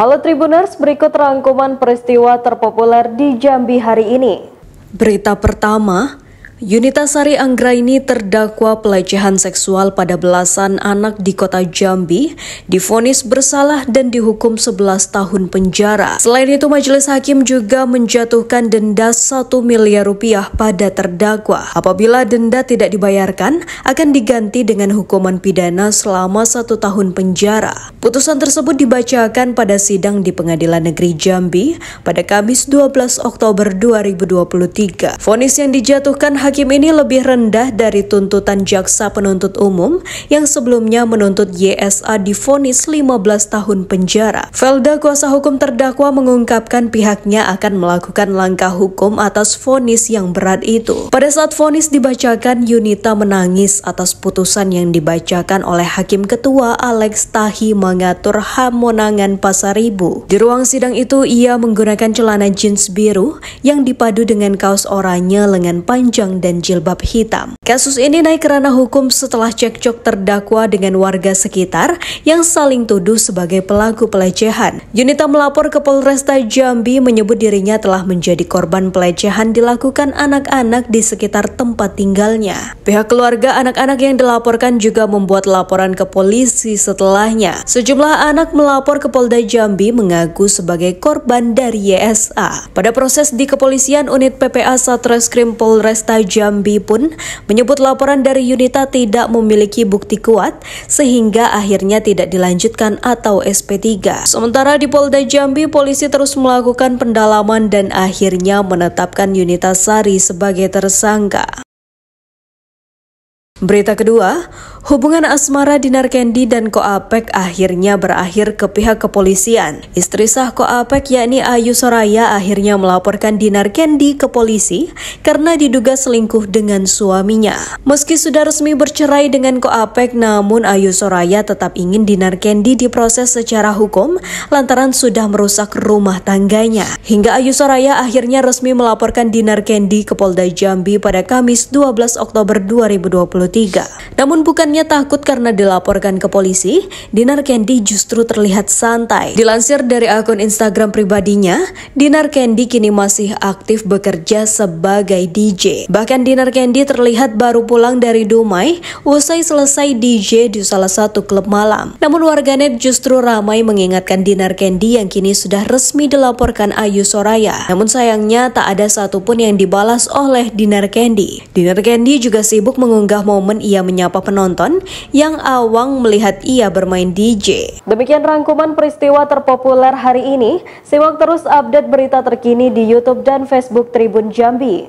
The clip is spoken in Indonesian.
Halo Tribuners, berikut rangkuman peristiwa terpopuler di Jambi hari ini. Berita pertama, Sari Anggraini terdakwa pelecehan seksual pada belasan anak di kota Jambi, difonis bersalah dan dihukum 11 tahun penjara. Selain itu, majelis hakim juga menjatuhkan denda 1 miliar rupiah pada terdakwa. Apabila denda tidak dibayarkan, akan diganti dengan hukuman pidana selama satu tahun penjara. Putusan tersebut dibacakan pada sidang di Pengadilan Negeri Jambi pada Kamis 12 Oktober 2023. Fonis yang dijatuhkan hakim ini lebih rendah dari tuntutan jaksa penuntut umum yang sebelumnya menuntut YSA difonis 15 tahun penjara. Felda kuasa hukum terdakwa mengungkapkan pihaknya akan melakukan langkah hukum atas vonis yang berat itu. Pada saat vonis dibacakan, Yunita menangis atas putusan yang dibacakan oleh hakim ketua Alex Tahi mengatur Hamonangan Pasaribu. Di ruang sidang itu, ia menggunakan celana jeans biru yang dipadu dengan kaos oranye lengan panjang dan jilbab hitam. Kasus ini naik kerana hukum setelah cekcok terdakwa dengan warga sekitar yang saling tuduh sebagai pelaku pelecehan. Yunita melapor ke Polresta Jambi menyebut dirinya telah menjadi korban pelecehan dilakukan anak-anak di sekitar tempat tinggalnya. Pihak keluarga anak-anak yang dilaporkan juga membuat laporan ke polisi setelahnya. Sejumlah anak melapor ke Polda Jambi mengaku sebagai korban dari YSA. Pada proses di kepolisian unit PPA Satreskrim Polresta Jambi pun menyebut laporan dari Yunita tidak memiliki bukti kuat sehingga akhirnya tidak dilanjutkan atau SP3. Sementara di Polda Jambi, polisi terus melakukan pendalaman dan akhirnya menetapkan Yunita Sari sebagai tersangka. Berita kedua, Hubungan asmara Dinar Kendi dan Koapek akhirnya berakhir ke pihak kepolisian. Istri sah Apek yakni Ayu Soraya akhirnya melaporkan Dinar Kendi ke polisi karena diduga selingkuh dengan suaminya. Meski sudah resmi bercerai dengan Koapek namun Ayu Soraya tetap ingin Dinar Kendi diproses secara hukum lantaran sudah merusak rumah tangganya. Hingga Ayu Soraya akhirnya resmi melaporkan Dinar Kendi ke Polda Jambi pada Kamis 12 Oktober 2023. Namun bukan Bukannya takut karena dilaporkan ke polisi, Dinar Candy justru terlihat santai. Dilansir dari akun Instagram pribadinya, Dinar Candy kini masih aktif bekerja sebagai DJ. Bahkan Dinar Candy terlihat baru pulang dari Dumai usai selesai DJ di salah satu klub malam. Namun warganet justru ramai mengingatkan Dinar Candy yang kini sudah resmi dilaporkan Ayu Soraya. Namun sayangnya tak ada satupun yang dibalas oleh Dinar Candy. Dinar Candy juga sibuk mengunggah momen ia menyapa penonton penonton yang awang melihat ia bermain DJ. Demikian rangkuman peristiwa terpopuler hari ini. Simak terus update berita terkini di YouTube dan Facebook Tribun Jambi.